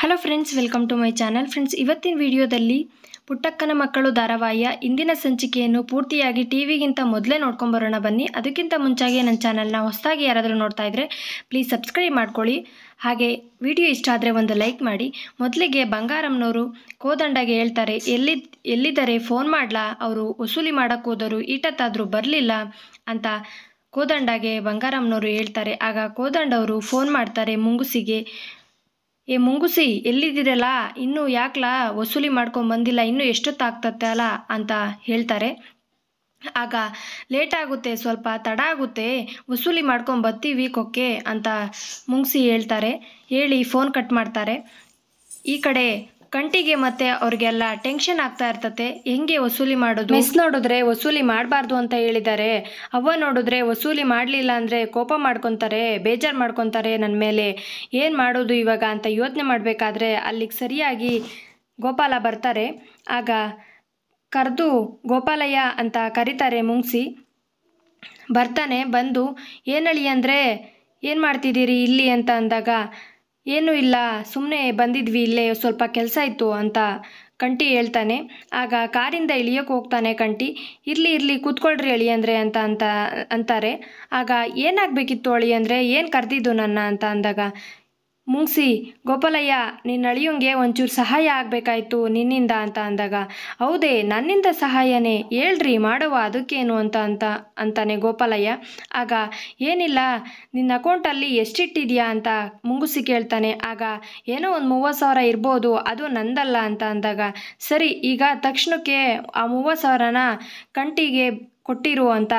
hello friends welcome to my channel friends ಇವತ್ತಿನ ವಿಡಿಯೋದಲ್ಲಿ ಪುಟ್ಟಕ್ಕನ ಮಕ್ಕಳು ಧಾರಾವಾಹಿಯ ಇಂದಿನ ಸಂಚಿಕೆಯನ್ನು ಪೂರ್ತಿಯಾಗಿ ಟಿ ವಿಗಿಂತ ಮೊದಲೇ ನೋಡ್ಕೊಂಬರೋಣ ಬನ್ನಿ ಅದಕ್ಕಿಂತ ಮುಂಚಾಗಿ ನನ್ನ ಚಾನಲ್ನ ಹೊಸದಾಗಿ ಯಾರಾದರೂ ನೋಡ್ತಾ ಇದ್ದರೆ ಪ್ಲೀಸ್ ಸಬ್ಸ್ಕ್ರೈಬ್ ಮಾಡ್ಕೊಳ್ಳಿ ಹಾಗೆ ವಿಡಿಯೋ ಇಷ್ಟ ಆದರೆ ಒಂದು ಲೈಕ್ ಮಾಡಿ ಮೊದಲಿಗೆ ಬಂಗಾರಮ್ಮನವರು ಕೋದಂಡಗೆ ಹೇಳ್ತಾರೆ ಎಲ್ಲಿ ಎಲ್ಲಿದ್ದಾರೆ ಫೋನ್ ಮಾಡ್ಲಾ ಅವರು ವಸೂಲಿ ಮಾಡೋಕ್ಕೆ ಹೋದರು ಈಟತ್ತಾದರೂ ಬರಲಿಲ್ಲ ಅಂತ ಕೋದಂಡಾಗೆ ಬಂಗಾರಮ್ಮನವರು ಹೇಳ್ತಾರೆ ಆಗ ಕೋದಂಡವರು ಫೋನ್ ಮಾಡ್ತಾರೆ ಮುಂಗುಸಿಗೆ ಏ ಮುಂಗುಸಿ ಎಲ್ಲಿದ್ದೀರಲ್ಲ ಇನ್ನೂ ಯಾಕಲ ವಸೂಲಿ ಮಾಡ್ಕೊಂಬಂದಿಲ್ಲ ಇನ್ನೂ ಎಷ್ಟೊತ್ತಾಗ್ತತ್ತೆ ಅಲ್ಲ ಅಂತ ಹೇಳ್ತಾರೆ ಆಗ ಲೇಟ್ ಆಗುತ್ತೆ ಸ್ವಲ್ಪ ತಡ ಆಗುತ್ತೆ ವಸೂಲಿ ಮಾಡ್ಕೊಂಡು ಬರ್ತೀವಿ ಕೊಕ್ಕೆ ಅಂತ ಮುಂಗಿಸಿ ಹೇಳ್ತಾರೆ ಹೇಳಿ ಫೋನ್ ಕಟ್ ಮಾಡ್ತಾರೆ ಈ ಕಡೆ ಕಂಟಿಗೆ ಮತ್ತೆ ಅವ್ರಿಗೆಲ್ಲ ಟೆನ್ಷನ್ ಆಗ್ತಾ ಇರ್ತತೆ ಹೆಂಗೆ ವಸೂಲಿ ಮಾಡೋದು ಮಿಸ್ ನೋಡಿದ್ರೆ ವಸೂಲಿ ಮಾಡಬಾರ್ದು ಅಂತ ಹೇಳಿದ್ದಾರೆ ಅವ್ವ ನೋಡಿದ್ರೆ ವಸೂಲಿ ಮಾಡಲಿಲ್ಲ ಅಂದರೆ ಕೋಪ ಮಾಡ್ಕೊತಾರೆ ಬೇಜಾರು ಮಾಡ್ಕೊತಾರೆ ನನ್ನ ಮೇಲೆ ಏನು ಮಾಡೋದು ಇವಾಗ ಅಂತ ಯೋಚನೆ ಮಾಡಬೇಕಾದ್ರೆ ಅಲ್ಲಿಗೆ ಸರಿಯಾಗಿ ಗೋಪಾಲ ಬರ್ತಾರೆ ಆಗ ಕರೆದು ಗೋಪಾಲಯ್ಯ ಅಂತ ಕರೀತಾರೆ ಮುಂಗ್ಸಿ ಬರ್ತಾನೆ ಬಂದು ಏನಳಿ ಅಂದರೆ ಏನು ಮಾಡ್ತಿದ್ದೀರಿ ಇಲ್ಲಿ ಅಂತ ಅಂದಾಗ ಏನೂ ಇಲ್ಲ ಸುಮ್ಮನೆ ಬಂದಿದ್ವಿ ಇಲ್ಲೇ ಸ್ವಲ್ಪ ಕೆಲಸ ಇತ್ತು ಅಂತ ಕಂಟಿ ಹೇಳ್ತಾನೆ ಆಗ ಕಾರಿಂದ ಇಳಿಯೋಕೆ ಹೋಗ್ತಾನೆ ಕಂಟಿ ಇರಲಿ ಇರಲಿ ಕೂತ್ಕೊಳ್ರಿ ಅಂದರೆ ಅಂತ ಅಂತ ಅಂತಾರೆ ಆಗ ಏನಾಗಬೇಕಿತ್ತು ಅಳಿ ಅಂದರೆ ಏನು ಕರೆದಿದ್ದು ನನ್ನ ಅಂತ ಅಂದಾಗ ಮುಂಗ್ಸಿ ಗೋಪಾಲಯ್ಯ ನಿನ್ನ ಅಳಿಯೋಂಗೆ ಒಂಚೂರು ಸಹಾಯ ಆಗಬೇಕಾಯ್ತು ನಿನ್ನಿಂದ ಅಂತ ಅಂದಾಗ ಹೌದೇ ನನ್ನಿಂದ ಸಹಾಯನೇ ಹೇಳ್ರಿ ಮಾಡುವ ಅದಕ್ಕೇನು ಅಂತ ಅಂತ ಅಂತಾನೆ ಗೋಪಾಲಯ್ಯ ಆಗ ಏನಿಲ್ಲ ನಿನ್ನ ಅಕೌಂಟಲ್ಲಿ ಎಷ್ಟಿಟ್ಟಿದೆಯಾ ಅಂತ ಮುಂಗುಸಿ ಕೇಳ್ತಾನೆ ಆಗ ಏನೋ ಒಂದು ಮೂವತ್ತು ಸಾವಿರ ಇರ್ಬೋದು ಅದು ನಂದಲ್ಲ ಅಂತ ಅಂದಾಗ ಸರಿ ಈಗ ತಕ್ಷಣಕ್ಕೆ ಆ ಮೂವತ್ತು ಸಾವಿರನ ಕಂಟಿಗೆ ಕೊಟ್ಟಿರು ಅಂತ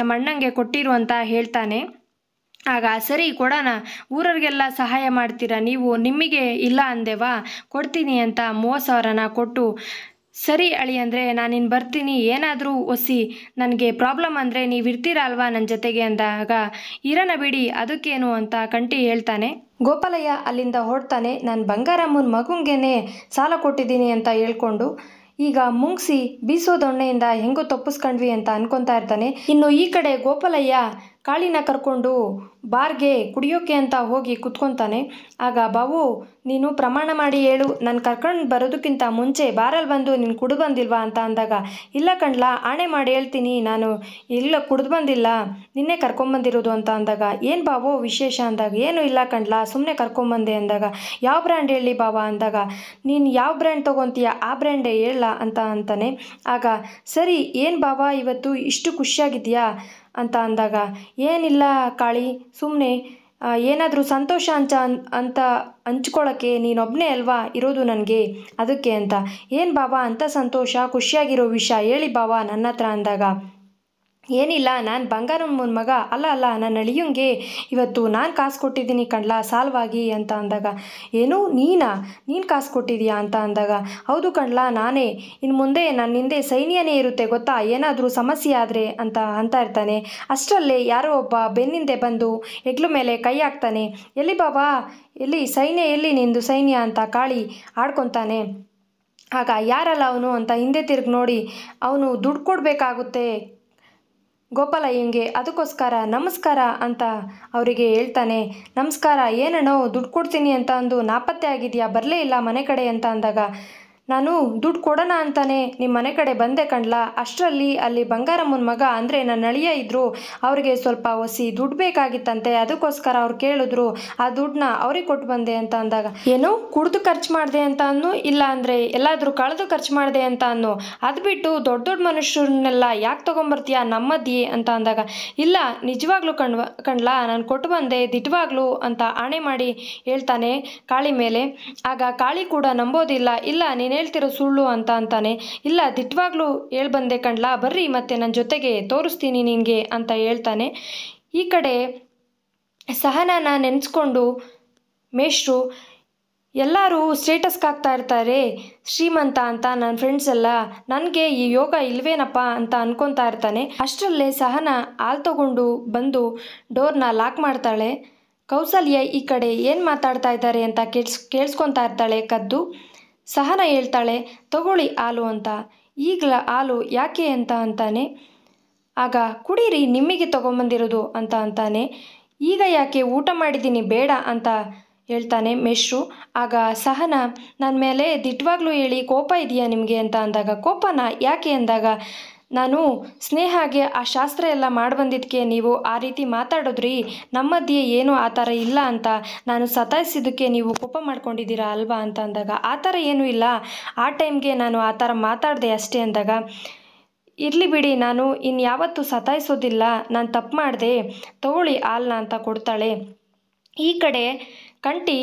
ನಮ್ಮ ಅಣ್ಣಂಗೆ ಕೊಟ್ಟಿರು ಅಂತ ಹೇಳ್ತಾನೆ ಆಗ ಸರಿ ಕೊಡೋಣ ಊರವ್ರಿಗೆಲ್ಲ ಸಹಾಯ ಮಾಡ್ತೀರಾ ನೀವು ನಿಮಗೆ ಇಲ್ಲ ಅಂದೆವಾ ಕೊಡ್ತೀನಿ ಅಂತ ಮೂವತ್ತು ಸಾವಿರನ ಕೊಟ್ಟು ಸರಿ ಅಳಿ ಅಂದರೆ ನಾನಿನ್ನು ಬರ್ತೀನಿ ಏನಾದರೂ ಒಸಿ ನನಗೆ ಪ್ರಾಬ್ಲಮ್ ಅಂದರೆ ನೀವು ಇರ್ತೀರ ಅಲ್ವಾ ನನ್ನ ಜೊತೆಗೆ ಅಂದಾಗ ಇರೋಣ ಬಿಡಿ ಅದಕ್ಕೇನು ಅಂತ ಕಂಟಿ ಹೇಳ್ತಾನೆ ಗೋಪಾಲಯ್ಯ ಅಲ್ಲಿಂದ ಹೊಡ್ತಾನೆ ನಾನು ಬಂಗಾರಮ್ಮನ ಮಗುಂಗೇನೆ ಸಾಲ ಕೊಟ್ಟಿದ್ದೀನಿ ಅಂತ ಹೇಳ್ಕೊಂಡು ಈಗ ಮುಂಗ್ಸಿ ಬೀಸೋ ದೊಣ್ಣೆಯಿಂದ ಹೆಂಗೋ ತಪ್ಪಿಸ್ಕೊಂಡ್ವಿ ಅಂತ ಅನ್ಕೊತಾ ಇರ್ತಾನೆ ಇನ್ನು ಈ ಕಡೆ ಗೋಪಾಲಯ್ಯ ಕಾಳಿನ ಕರ್ಕೊಂಡು ಬಾರ್ಗೆ ಕುಡಿಯೋಕೆ ಅಂತ ಹೋಗಿ ಕುತ್ಕೊತಾನೆ ಆಗ ಬಾವು ನೀನು ಪ್ರಮಾಣ ಮಾಡಿ ಹೇಳು ನಾನು ಕರ್ಕೊಂಡು ಬರೋದಕ್ಕಿಂತ ಮುಂಚೆ ಬಾರಲ್ಲಿ ಬಂದು ನೀನು ಕುಡಿದು ಬಂದಿಲ್ವಾ ಅಂತ ಅಂದಾಗ ಇಲ್ಲ ಕಣ್ಲ ಆಣೆ ಮಾಡಿ ಹೇಳ್ತೀನಿ ನಾನು ಇಲ್ಲ ಕುಡಿದು ಬಂದಿಲ್ಲ ನಿನ್ನೆ ಕರ್ಕೊಂಬಂದಿರೋದು ಅಂತ ಅಂದಾಗ ಏನು ಬಾವು ವಿಶೇಷ ಅಂದಾಗ ಏನು ಇಲ್ಲ ಕಣ್ಲಾ ಸುಮ್ಮನೆ ಕರ್ಕೊಂಬಂದೆ ಅಂದಾಗ ಯಾವ ಬ್ರ್ಯಾಂಡ್ ಹೇಳಿ ಬಾವ ಅಂದಾಗ ನೀನು ಯಾವ ಬ್ರ್ಯಾಂಡ್ ತೊಗೊತೀಯ ಆ ಬ್ರ್ಯಾಂಡೇ ಹೇಳ ಅಂತ ಅಂತಾನೆ ಆಗ ಸರಿ ಏನು ಬಾವ ಇವತ್ತು ಇಷ್ಟು ಖುಷಿಯಾಗಿದೆಯಾ ಅಂತ ಅಂದಾಗ ಏನಿಲ್ಲ ಕಾಳಿ ಸುಮ್ಮನೆ ಏನಾದರೂ ಸಂತೋಷ ಅಂಚ ಅಂತ ಹಂಚ್ಕೊಳ್ಳೋಕ್ಕೆ ನೀನೊಬ್ಬನೇ ಅಲ್ವಾ ಇರೋದು ನನಗೆ ಅದಕ್ಕೆ ಅಂತ ಏನು ಬಾಬಾ ಅಂತ ಸಂತೋಷ ಖುಷಿಯಾಗಿರೋ ವಿಷಯ ಹೇಳಿ ಬಾವಾ ನನ್ನ ಹತ್ರ ಅಂದಾಗ ಏನಿಲ್ಲ ನಾನು ಬಂಗಾರಮ್ಮನ ಮಗ ಅಲ್ಲ ಅಲ್ಲ ನನ್ನ ಅಳಿಯಂಗೆ ಇವತ್ತು ನಾನು ಕಾಸು ಕೊಟ್ಟಿದ್ದೀನಿ ಕಣ್ಲಾ ಸಾಲವಾಗಿ ಅಂತ ಅಂದಾಗ ಏನು ನೀನಾ ನೀನು ಕಾಸು ಕೊಟ್ಟಿದ್ದೀಯಾ ಅಂತ ಅಂದಾಗ ಹೌದು ಕಣ್ಲಾ ನಾನೇ ಇನ್ನು ಮುಂದೆ ನನ್ನ ಹಿಂದೆ ಸೈನ್ಯನೇ ಇರುತ್ತೆ ಗೊತ್ತಾ ಏನಾದರೂ ಸಮಸ್ಯೆ ಆದರೆ ಅಂತ ಅಂತ ಇರ್ತಾನೆ ಅಷ್ಟರಲ್ಲೇ ಯಾರೋ ಒಬ್ಬ ಬೆನ್ನಿಂದೆ ಬಂದು ಹೆಗ್ಲು ಮೇಲೆ ಕೈ ಹಾಕ್ತಾನೆ ಎಲ್ಲಿ ಬಾಬಾ ಎಲ್ಲಿ ಸೈನ್ಯ ಎಲ್ಲಿ ನಿಂದು ಸೈನ್ಯ ಅಂತ ಕಾಳಿ ಆಡ್ಕೊತಾನೆ ಆಗ ಯಾರಲ್ಲ ಅವನು ಅಂತ ಹಿಂದೆ ತಿರುಗಿ ನೋಡಿ ಅವನು ದುಡ್ಡು ಕೊಡಬೇಕಾಗುತ್ತೆ ಹಿಂಗೆ ಅದಕ್ಕೋಸ್ಕರ ನಮಸ್ಕಾರ ಅಂತ ಅವರಿಗೆ ಹೇಳ್ತಾನೆ ನಮಸ್ಕಾರ ಏನೋ ದುಡ್ಡು ಕೊಡ್ತೀನಿ ಅಂತ ಅಂದು ನಾಪತ್ತೆ ಆಗಿದೆಯಾ ಬರಲೇ ಇಲ್ಲ ಮನೆ ಕಡೆ ಅಂತ ಅಂದಾಗ ನಾನು ದುಡ್ಡು ಕೊಡೋಣ ಅಂತಾನೆ ನಿಮ್ಮ ಮನೆ ಕಡೆ ಬಂದೆ ಕಣ್ಲ ಅಷ್ಟರಲ್ಲಿ ಅಲ್ಲಿ ಬಂಗಾರಮ್ಮನ ಮಗ ಅಂದರೆ ನನ್ನ ಅಳಿಯ ಇದ್ದರು ಅವರಿಗೆ ಸ್ವಲ್ಪ ಒಸಿ ದುಡ್ಡು ಬೇಕಾಗಿತ್ತಂತೆ ಅದಕ್ಕೋಸ್ಕರ ಅವ್ರು ಕೇಳಿದ್ರು ಆ ದುಡ್ಡನ್ನ ಅವ್ರಿಗೆ ಕೊಟ್ಟು ಬಂದೆ ಅಂತ ಅಂದಾಗ ಏನು ಕುಡಿದು ಖರ್ಚು ಮಾಡಿದೆ ಅಂತ ಅನ್ನು ಇಲ್ಲ ಅಂದರೆ ಎಲ್ಲಾದರೂ ಕಳೆದು ಖರ್ಚು ಮಾಡಿದೆ ಅಂತ ಅನ್ನು ಅದು ಬಿಟ್ಟು ದೊಡ್ಡ ದೊಡ್ಡ ಮನುಷ್ಯರನ್ನೆಲ್ಲ ಯಾಕೆ ತೊಗೊಂಬರ್ತೀಯ ನಮ್ಮದಿ ಅಂತ ಅಂದಾಗ ಇಲ್ಲ ನಿಜವಾಗ್ಲೂ ಕಣ್ ಕಣ್ಲ ನಾನು ಕೊಟ್ಟು ಬಂದೆ ದಿಟ್ಟವಾಗ್ಲು ಅಂತ ಆಣೆ ಮಾಡಿ ಹೇಳ್ತಾನೆ ಕಾಳಿ ಮೇಲೆ ಆಗ ಕಾಳಿ ಕೂಡ ನಂಬೋದಿಲ್ಲ ಇಲ್ಲ ನೀನೇ ಹೇಳ್ತಿರೋ ಸುಳ್ಳು ಅಂತ ಅಂತಾನೆ ಇಲ್ಲ ದಿಟ್ವಾಗ್ಲೂ ಹೇಳ್ಬಂದೆ ಬಂದೆ ಕಣ್ಲಾ ಬರ್ರಿ ಮತ್ತೆ ನನ್ನ ಜೊತೆಗೆ ತೋರಿಸ್ತೀನಿ ನಿನಗೆ ಅಂತ ಹೇಳ್ತಾನೆ ಈ ಕಡೆ ಸಹನಾನ ನೆನೆಸ್ಕೊಂಡು ಮೇಷ್ರು ಎಲ್ಲರೂ ಸ್ಟೇಟಸ್ಗೆ ಹಾಕ್ತಾ ಇರ್ತಾರೆ ಶ್ರೀಮಂತ ಅಂತ ನನ್ನ ಫ್ರೆಂಡ್ಸ್ ಎಲ್ಲ ನನಗೆ ಈ ಯೋಗ ಇಲ್ವೇನಪ್ಪ ಅಂತ ಅನ್ಕೊತಾ ಇರ್ತಾನೆ ಅಷ್ಟರಲ್ಲೇ ಸಹನ ಹಾಲು ತಗೊಂಡು ಬಂದು ಡೋರ್ನ ಲಾಕ್ ಮಾಡ್ತಾಳೆ ಕೌಸಲ್ಯ ಈ ಕಡೆ ಏನು ಮಾತಾಡ್ತಾ ಇದ್ದಾರೆ ಅಂತ ಕೇಳ್ಸ್ ಕೇಳಿಸ್ಕೊತಾ ಇರ್ತಾಳೆ ಕದ್ದು ಸಹನ ಹೇಳ್ತಾಳೆ ತಗೊಳ್ಳಿ ಹಾಲು ಅಂತ ಈಗಲ ಹಾಲು ಯಾಕೆ ಅಂತ ಅಂತಾನೆ ಆಗ ಕುಡೀರಿ ನಿಮಗೆ ತಗೊಂಬಂದಿರೋದು ಅಂತ ಅಂತಾನೆ ಈಗ ಯಾಕೆ ಊಟ ಮಾಡಿದ್ದೀನಿ ಬೇಡ ಅಂತ ಹೇಳ್ತಾನೆ ಮೆಶ್ರು ಆಗ ಸಹನ ನನ್ನ ಮೇಲೆ ದಿಟ್ವಾಗ್ಲೂ ಹೇಳಿ ಕೋಪ ಇದೆಯಾ ನಿಮಗೆ ಅಂತ ಅಂದಾಗ ಕೋಪನ ಯಾಕೆ ಅಂದಾಗ ನಾನು ಸ್ನೇಹಾಗೆ ಆ ಶಾಸ್ತ್ರ ಎಲ್ಲ ಮಾಡಿ ಬಂದಿದ್ದಕ್ಕೆ ನೀವು ಆ ರೀತಿ ಮಾತಾಡಿದ್ರಿ ನಮ್ಮ ಮಧ್ಯೆ ಏನೂ ಆ ಥರ ಇಲ್ಲ ಅಂತ ನಾನು ಸತಾಯಿಸಿದ್ದಕ್ಕೆ ನೀವು ಕೋಪ ಮಾಡ್ಕೊಂಡಿದ್ದೀರಾ ಅಲ್ವಾ ಅಂತ ಅಂದಾಗ ಆ ಥರ ಏನೂ ಇಲ್ಲ ಆ ಟೈಮ್ಗೆ ನಾನು ಆ ಥರ ಮಾತಾಡಿದೆ ಅಷ್ಟೇ ಅಂದಾಗ ಇರಲಿ ಬಿಡಿ ನಾನು ಇನ್ಯಾವತ್ತೂ ಸತಾಯಿಸೋದಿಲ್ಲ ನಾನು ತಪ್ಪು ಮಾಡಿದೆ ತಗೊಳ್ಳಿ ಹಾಲನ್ನ ಅಂತ ಕೊಡ್ತಾಳೆ ಈ ಕಡೆ ಕಂಟಿ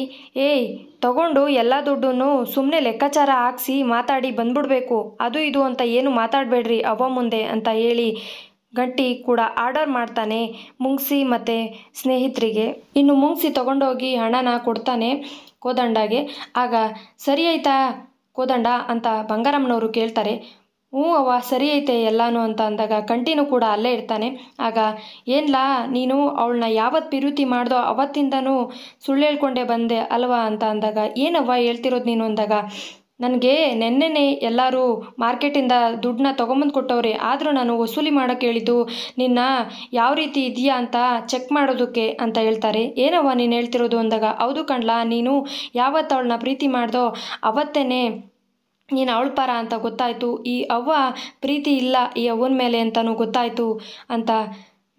ಏಯ್ ತಗೊಂಡು ಎಲ್ಲ ದುಡ್ಡನ್ನು ಸುಮ್ಮನೆ ಲೆಕ್ಕಾಚಾರ ಹಾಕ್ಸಿ ಮಾತಾಡಿ ಬಂದ್ಬಿಡ್ಬೇಕು ಅದು ಇದು ಅಂತ ಏನು ಮಾತಾಡಬೇಡ್ರಿ ಅವ ಮುಂದೆ ಅಂತ ಹೇಳಿ ಗಂಟಿ ಕೂಡ ಆರ್ಡರ್ ಮಾಡ್ತಾನೆ ಮುಂಗ್ಸಿ ಮತ್ತು ಸ್ನೇಹಿತರಿಗೆ ಇನ್ನು ಮುಂಗ್ಸಿ ತಗೊಂಡೋಗಿ ಹಣನ ಕೊಡ್ತಾನೆ ಕೋದಂಡಗೆ ಆಗ ಸರಿ ಆಯ್ತಾ ಕೋದಂಡ ಅಂತ ಬಂಗಾರಮ್ಮನವರು ಕೇಳ್ತಾರೆ ಹ್ಞೂ ಅವ ಸರಿ ಐತೆ ಎಲ್ಲಾನು ಅಂತ ಅಂದಾಗ ಕಂಟಿನ್ಯೂ ಕೂಡ ಅಲ್ಲೇ ಇರ್ತಾನೆ ಆಗ ಏನ್ಲಾ ನೀನು ಅವಳನ್ನ ಯಾವತ್ತು ಪಿರುತಿ ಮಾಡ್ದೋ ಅವತ್ತಿಂದನೂ ಸುಳ್ಳು ಹೇಳ್ಕೊಂಡೆ ಬಂದೆ ಅಲ್ವಾ ಅಂತ ಅಂದಾಗ ಏನವ್ವ ಹೇಳ್ತಿರೋದು ನೀನು ಅಂದಾಗ ನನಗೆ ನೆನ್ನೆನೇ ಎಲ್ಲರೂ ಮಾರ್ಕೆಟಿಂದ ದುಡ್ಡನ್ನ ತೊಗೊಂಬಂದು ಕೊಟ್ಟವ್ರೆ ಆದರೂ ನಾನು ವಸೂಲಿ ಮಾಡೋಕ್ಕೆ ಹೇಳಿದ್ದು ನಿನ್ನ ಯಾವ ರೀತಿ ಇದೆಯಾ ಅಂತ ಚೆಕ್ ಮಾಡೋದಕ್ಕೆ ಅಂತ ಹೇಳ್ತಾರೆ ಏನವ್ವ ನೀನು ಹೇಳ್ತಿರೋದು ಅಂದಾಗ ಹೌದು ಕಣ್ಲಾ ನೀನು ಯಾವತ್ತು ಅವಳನ್ನ ಪ್ರೀತಿ ಮಾಡ್ದೋ ಅವತ್ತೇ ನೀನು ಅವಳ ಪರ ಅಂತ ಗೊತ್ತಾಯಿತು ಈ ಅವ್ವ ಪ್ರೀತಿ ಇಲ್ಲ ಈ ಅವ್ವನ ಮೇಲೆ ಅಂತಲೂ ಗೊತ್ತಾಯಿತು ಅಂತ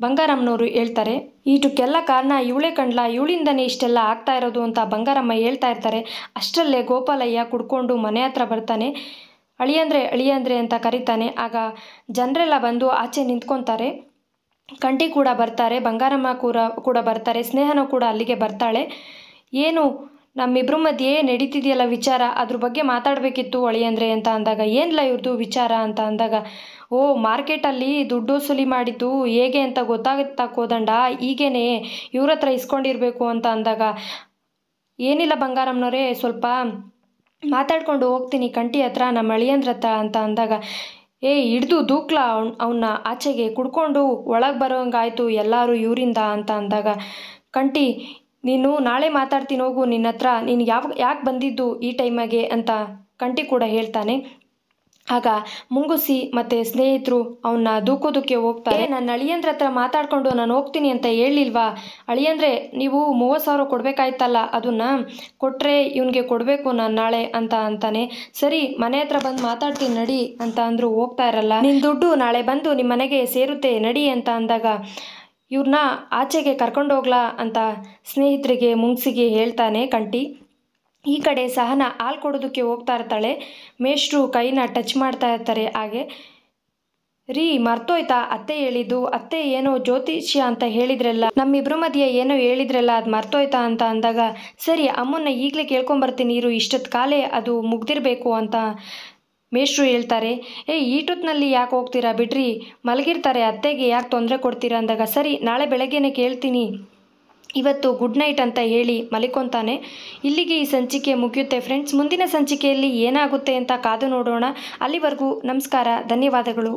ಬಂಗಾರಮ್ಮನವರು ಹೇಳ್ತಾರೆ ಈಟಕ್ಕೆಲ್ಲ ಕಾರಣ ಇವಳೇ ಕಂಡ್ಲ ಇವಳಿಂದನೇ ಇಷ್ಟೆಲ್ಲ ಆಗ್ತಾ ಇರೋದು ಅಂತ ಬಂಗಾರಮ್ಮ ಹೇಳ್ತಾ ಇರ್ತಾರೆ ಅಷ್ಟರಲ್ಲೇ ಗೋಪಾಲಯ್ಯ ಕುಡ್ಕೊಂಡು ಮನೆ ಹತ್ರ ಬರ್ತಾನೆ ಅಳಿಯಂದ್ರೆ ಅಳಿಯಂದ್ರೆ ಅಂತ ಕರೀತಾನೆ ಆಗ ಜನರೆಲ್ಲ ಬಂದು ಆಚೆ ನಿಂತ್ಕೊತಾರೆ ಕಂಠಿ ಕೂಡ ಬರ್ತಾರೆ ಬಂಗಾರಮ್ಮ ಕೂಡ ಕೂಡ ಬರ್ತಾರೆ ಸ್ನೇಹನೂ ಕೂಡ ಅಲ್ಲಿಗೆ ಬರ್ತಾಳೆ ಏನು ನಮ್ಮಿಬ್ರ ಮಧ್ಯೆ ನಡೀತಿದೆಯಲ್ಲ ವಿಚಾರ ಅದ್ರ ಬಗ್ಗೆ ಮಾತಾಡಬೇಕಿತ್ತು ಅಂದ್ರೆ ಅಂತ ಅಂದಾಗ ಏನಿಲ್ಲ ಇವ್ರದ್ದು ವಿಚಾರ ಅಂತ ಅಂದಾಗ ಓ ಮಾರ್ಕೆಟಲ್ಲಿ ದುಡ್ಡು ವಸೂಲಿ ಮಾಡಿದ್ದು ಹೇಗೆ ಅಂತ ಗೊತ್ತಾಗುತ್ತಾ ಕೋದಂಡ ಈಗೇನೆ ಇವ್ರ ಹತ್ರ ಇಸ್ಕೊಂಡಿರಬೇಕು ಅಂತ ಅಂದಾಗ ಏನಿಲ್ಲ ಬಂಗಾರಮ್ಮನವರೇ ಸ್ವಲ್ಪ ಮಾತಾಡ್ಕೊಂಡು ಹೋಗ್ತೀನಿ ಕಂಟಿ ಹತ್ರ ನಮ್ಮ ಅಳಿಯಂದ್ರ ಹತ್ರ ಅಂತ ಅಂದಾಗ ಏ ಹಿಡ್ದು ದೂಕ್ಲಾ ಅವ್ನ ಅವನ್ನ ಆಚೆಗೆ ಕುಡ್ಕೊಂಡು ಒಳಗೆ ಬರೋಂಗಾಯ್ತು ಎಲ್ಲರೂ ಇವರಿಂದ ಅಂತ ಅಂದಾಗ ಕಂಟಿ ನೀನು ನಾಳೆ ಮಾತಾಡ್ತೀನಿ ಹೋಗು ನಿನ್ನ ಹತ್ರ ನೀನು ಯಾವ ಯಾಕೆ ಬಂದಿದ್ದು ಈ ಟೈಮಾಗೆ ಅಂತ ಕಂಠಿ ಕೂಡ ಹೇಳ್ತಾನೆ ಆಗ ಮುಂಗುಸಿ ಮತ್ತು ಸ್ನೇಹಿತರು ಅವನ್ನ ದೂಕೋದಕ್ಕೆ ಹೋಗ್ತಾರೆ ನನ್ನ ಅಳಿಯಂದ್ರ ಹತ್ರ ಮಾತಾಡಿಕೊಂಡು ನಾನು ಹೋಗ್ತೀನಿ ಅಂತ ಹೇಳಿಲ್ವಾ ಅಳಿಯಂದ್ರೆ ನೀವು ಮೂವತ್ತು ಸಾವಿರ ಕೊಡಬೇಕಾಯ್ತಲ್ಲ ಅದನ್ನು ಕೊಟ್ಟರೆ ಇವನಿಗೆ ಕೊಡಬೇಕು ನಾನು ನಾಳೆ ಅಂತ ಅಂತಾನೆ ಸರಿ ಮನೆ ಹತ್ರ ಬಂದು ಮಾತಾಡ್ತೀನಿ ನಡಿ ಅಂತ ಅಂದರು ಹೋಗ್ತಾ ಇರಲ್ಲ ನಿನ್ನ ದುಡ್ಡು ನಾಳೆ ಬಂದು ನಿಮ್ಮ ಮನೆಗೆ ಸೇರುತ್ತೆ ನಡಿ ಅಂತ ಅಂದಾಗ ಇವ್ರನ್ನ ಆಚೆಗೆ ಕರ್ಕೊಂಡೋಗ್ಲಾ ಅಂತ ಸ್ನೇಹಿತರಿಗೆ ಮುಂಗ್ಸಿಗೆ ಹೇಳ್ತಾನೆ ಕಂಟಿ ಈ ಕಡೆ ಸಹನ ಹಾಲು ಕೊಡೋದಕ್ಕೆ ಹೋಗ್ತಾ ಇರ್ತಾಳೆ ಮೇಷ್ಟ್ರು ಕೈನ ಟಚ್ ಮಾಡ್ತಾ ಇರ್ತಾರೆ ಹಾಗೆ ರೀ ಮರ್ತೋಯ್ತಾ ಅತ್ತೆ ಹೇಳಿದ್ದು ಅತ್ತೆ ಏನೋ ಜ್ಯೋತಿಷ್ಯ ಅಂತ ಹೇಳಿದ್ರಲ್ಲ ನಮ್ಮಿಬ್ರ ಮಧ್ಯೆ ಏನೋ ಹೇಳಿದ್ರಲ್ಲ ಅದು ಮರ್ತೋಯ್ತಾ ಅಂತ ಅಂದಾಗ ಸರಿ ಅಮ್ಮನ್ನ ಈಗಲೇ ಕೇಳ್ಕೊಂಬರ್ತೀನಿ ಇರು ಇಷ್ಟೊತ್ತು ಕಾಲೇ ಅದು ಮುಗ್ದಿರಬೇಕು ಅಂತ ಮೇಷ್ರು ಹೇಳ್ತಾರೆ ಏ ಈಟುತ್ನಲ್ಲಿ ಯಾಕೆ ಹೋಗ್ತೀರಾ ಬಿಡ್ರಿ ಮಲಗಿರ್ತಾರೆ ಅತ್ತೆಗೆ ಯಾಕೆ ತೊಂದರೆ ಕೊಡ್ತೀರಾ ಅಂದಾಗ ಸರಿ ನಾಳೆ ಬೆಳಗ್ಗೆನೇ ಕೇಳ್ತೀನಿ ಇವತ್ತು ಗುಡ್ ನೈಟ್ ಅಂತ ಹೇಳಿ ಮಲಿಕೊಂತಾನೆ ಇಲ್ಲಿಗೆ ಈ ಸಂಚಿಕೆ ಮುಗಿಯುತ್ತೆ ಫ್ರೆಂಡ್ಸ್ ಮುಂದಿನ ಸಂಚಿಕೆಯಲ್ಲಿ ಏನಾಗುತ್ತೆ ಅಂತ ಕಾದು ನೋಡೋಣ ಅಲ್ಲಿವರೆಗೂ ನಮಸ್ಕಾರ ಧನ್ಯವಾದಗಳು